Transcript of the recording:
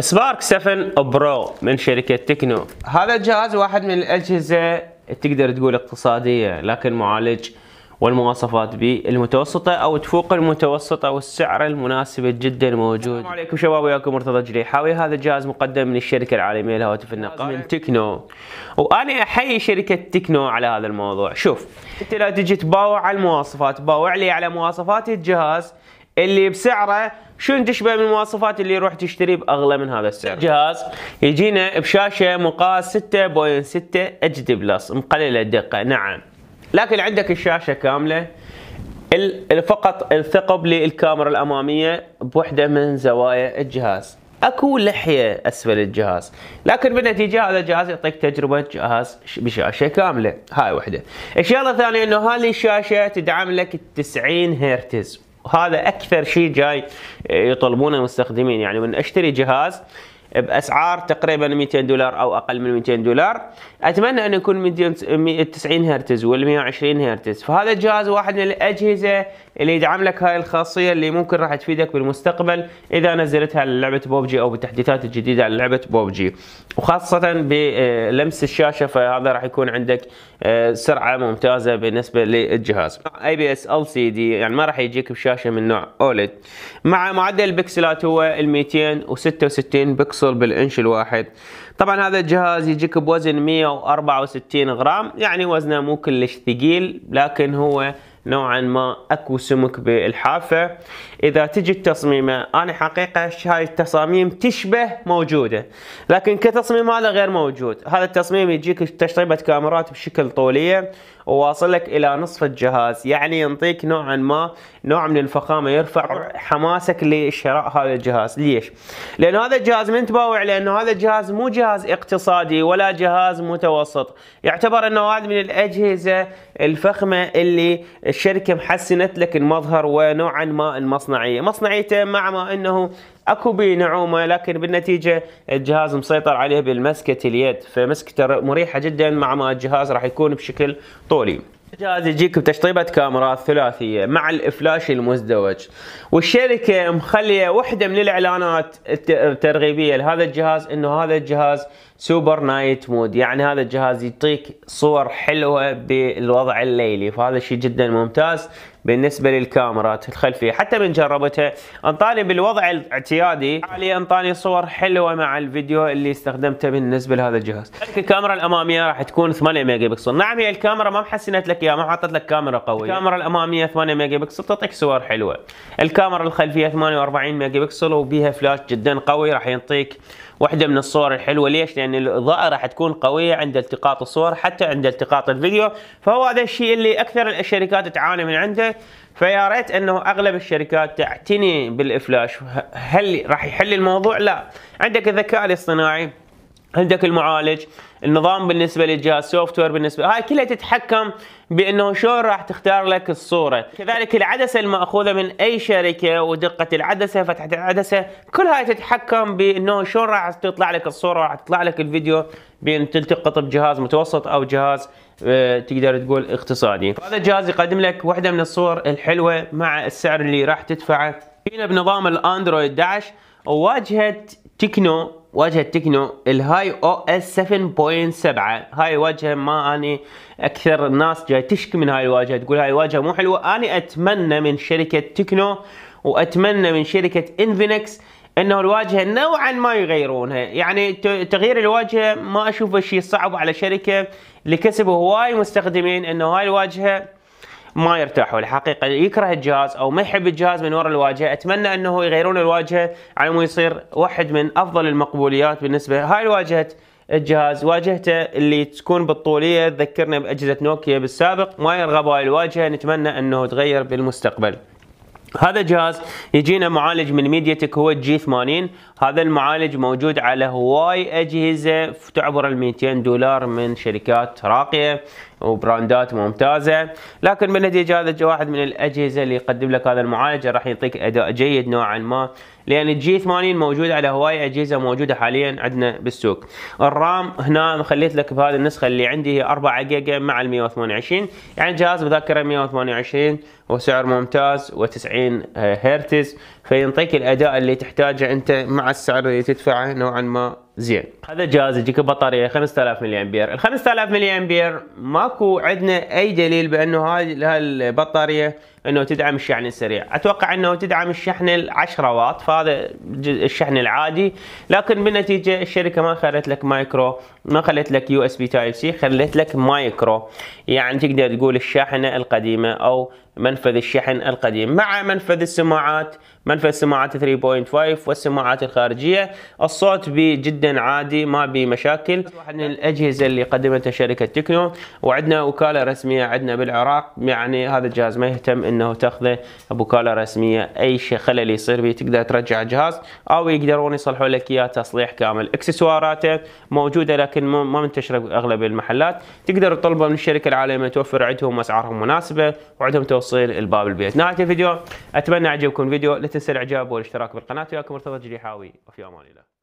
سبارك 7 برو من شركة تكنو هذا الجهاز واحد من الأجهزة تقدر تقول اقتصادية لكن معالج والمواصفات به المتوسطة أو تفوق المتوسطة والسعر المناسب جدا موجود السلام عليكم شباب وياكم مرتضى جريحاوي هذا الجهاز مقدم من الشركة العالمية لهواتف النقال من تكنو وأنا أحيي شركة تكنو على هذا الموضوع شوف أنت لا تجي تباوع على المواصفات باوع لي على مواصفات الجهاز اللي بسعره شنو تشبه من المواصفات اللي يروح تشتري باغلى من هذا السعر الجهاز يجينا بشاشه مقاس 6.6 اتش دي بلس مقلله الدقه نعم لكن عندك الشاشه كامله فقط الثقب للكاميرا الاماميه بوحده من زوايا الجهاز اكو لحيه اسفل الجهاز لكن بالنتيجه هذا الجهاز يعطيك تجربه جهاز بشاشه كامله هاي وحده الشغله الثانيه انه هذه الشاشه تدعم لك 90 هرتز وهذا اكثر شيء جاي آه، يطلبونه المستخدمين يعني من اشتري جهاز باسعار تقريبا 200 دولار او اقل من 200 دولار اتمنى ان يكون 90 هرتز وال 120 هرتز فهذا الجهاز واحد من الاجهزه اللي يدعم لك هاي الخاصيه اللي ممكن راح تفيدك بالمستقبل اذا نزلتها على لعبه بوبجي او بالتحديثات الجديده على لعبه بوبجي وخاصه بلمس الشاشه فهذا راح يكون عندك آه، سرعه ممتازه بالنسبه للجهاز اي بي اس ال سي دي يعني ما راح يجيك بشاشه من نوع اولد مع معدل البكسلات هو ال 266 بكسل بيكسل بالانش الواحد طبعا هذا الجهاز يجيك بوزن 164 غرام يعني وزنه مو كلش ثقيل لكن هو نوعا ما اكو سمك بالحافه اذا تجي التصميمه انا حقيقه هاي التصاميم تشبه موجوده لكن كتصميم هذا غير موجود هذا التصميم يجيك تشطيبه كاميرات بشكل طوليه وواصلك الى نصف الجهاز يعني ينطيك نوعا ما نوع من الفخامه يرفع حماسك لشراء هذا الجهاز ليش لان هذا الجهاز من تباوع لانه هذا الجهاز مو جهاز اقتصادي ولا جهاز متوسط يعتبر انه هذا من الاجهزه الفخمه اللي الشركه محسنت لك المظهر ونوعا ما المصنعيه، مصنعيته مع ما انه اكو به نعومه لكن بالنتيجه الجهاز مسيطر عليه بالمسكه اليد، فمسكته مريحه جدا مع ما الجهاز راح يكون بشكل طولي. الجهاز يجيك بتشطيبة كاميرات ثلاثية مع الإفلاش المزدوج والشركة مخلية وحدة من الإعلانات الترغيبية لهذا الجهاز أنه هذا الجهاز سوبر نايت مود يعني هذا الجهاز يعطيك صور حلوة بالوضع الليلي فهذا شيء جدا ممتاز بالنسبة للكاميرات الخلفية حتى من جربتها انطاني بالوضع الاعتيادي علي انطاني صور حلوة مع الفيديو اللي استخدمته بالنسبة لهذا الجهاز الكاميرا الامامية راح تكون 8 ميجا بكسل نعم هي الكاميرا ما محسنت لك اياها ما حطت لك كاميرا قوية الكاميرا الامامية 8 ميجا بكسل تعطيك صور حلوة الكاميرا الخلفية 48 ميجا بكسل وبيها فلاش جدا قوي راح يعطيك واحدة من الصور الحلوة ليش؟ لان يعني الاضاءه راح تكون قويه عند التقاط الصور حتى عند التقاط الفيديو فهو هذا الشيء اللي اكثر الشركات تعاني من عنده فيا ريت انه اغلب الشركات تعتني بالافلاش هل راح يحل الموضوع لا عندك الذكاء الاصطناعي عندك المعالج النظام بالنسبه للجهاز سوفت وير بالنسبه هاي كلها تتحكم بانه شلون راح تختار لك الصوره كذلك العدسه الماخوذه من اي شركه ودقه العدسه فتحه العدسه كل هاي تتحكم بانه شلون راح تطلع لك الصوره راح تطلع لك الفيديو بان تلتقط بجهاز متوسط او جهاز آه، تقدر تقول اقتصادي هذا الجهاز يقدم لك واحده من الصور الحلوه مع السعر اللي راح تدفعه هنا بنظام الاندرويد 11 وواجهه تكنو واجهة تكنو الهاي او اس 7.7 هاي واجهة ما اني اكثر الناس جاي تشكي من هاي الواجهة تقول هاي الواجهة مو حلوة اني اتمنى من شركة تكنو واتمنى من شركة انفينكس انه الواجهه نوعا ما يغيرونها يعني تغيير الواجهه ما اشوفه شيء صعب على شركه اللي كسبوا هواي مستخدمين انه هاي الواجهه ما يرتاحوا الحقيقه يكره الجهاز او ما يحب الجهاز من وراء الواجهه اتمنى انه يغيرون الواجهه على ما يصير واحد من افضل المقبوليات بالنسبه هاي الواجهه الجهاز واجهته اللي تكون بالطوليه تذكرنا باجهزه نوكيا بالسابق ما يرغب هاي الواجهه نتمنى انه تغير بالمستقبل هذا الجهاز يجينا معالج من ميديا تك هو الجي 80 هذا المعالج موجود على هواي اجهزه تعبر ال 200 دولار من شركات راقيه وبراندات ممتازه لكن بالنتيجه هذا واحد من الاجهزه اللي يقدم لك هذا المعالجه راح يعطيك اداء جيد نوعا ما لان الجي 80 موجود على هواي اجهزه موجوده حاليا عندنا بالسوق الرام هنا خليت لك بهذه النسخه اللي عندي هي 4 جيجا مع ال 128 يعني جهاز بذاكره 128 وسعر ممتاز و90 هرتز فينطيك الاداء اللي تحتاجه انت مع السعر اللي تدفعه نوعا ما زين هذا جهاز يجيك بطاريه 5000 ملي امبير ال 5000 ملي امبير ماكو عندنا اي دليل بانه هاي البطاريه انه تدعم الشحن السريع اتوقع انه تدعم الشحن ال 10 واط فهذا الشحن العادي لكن بالنتيجه الشركه ما خلت لك مايكرو ما خلت لك يو اس بي تايب سي خلت لك مايكرو يعني تقدر تقول الشاحنه القديمه او منفذ الشحن القديم مع منفذ السماعات منفذ سماعات 3.5 والسماعات الخارجية الصوت بي جدا عادي ما بي مشاكل واحد من الأجهزة اللي قدمتها شركة تكنو وعندنا وكالة رسمية عندنا بالعراق يعني هذا الجهاز ما يهتم انه تاخذه بوكاله رسميه اي شيء خلل يصير بيه تقدر ترجع الجهاز او يقدرون يصلحوا لك اياه تصليح كامل اكسسواراته موجوده لكن ما منتشره باغلب المحلات تقدر تطلبه من الشركه العالميه توفر عندهم واسعارهم مناسبه وعندهم توصيل الباب البيت نهايه الفيديو اتمنى عجبكم الفيديو لا تنسى الاعجاب والاشتراك بالقناه وياكم مرتضى جريحاوي وفي امان الله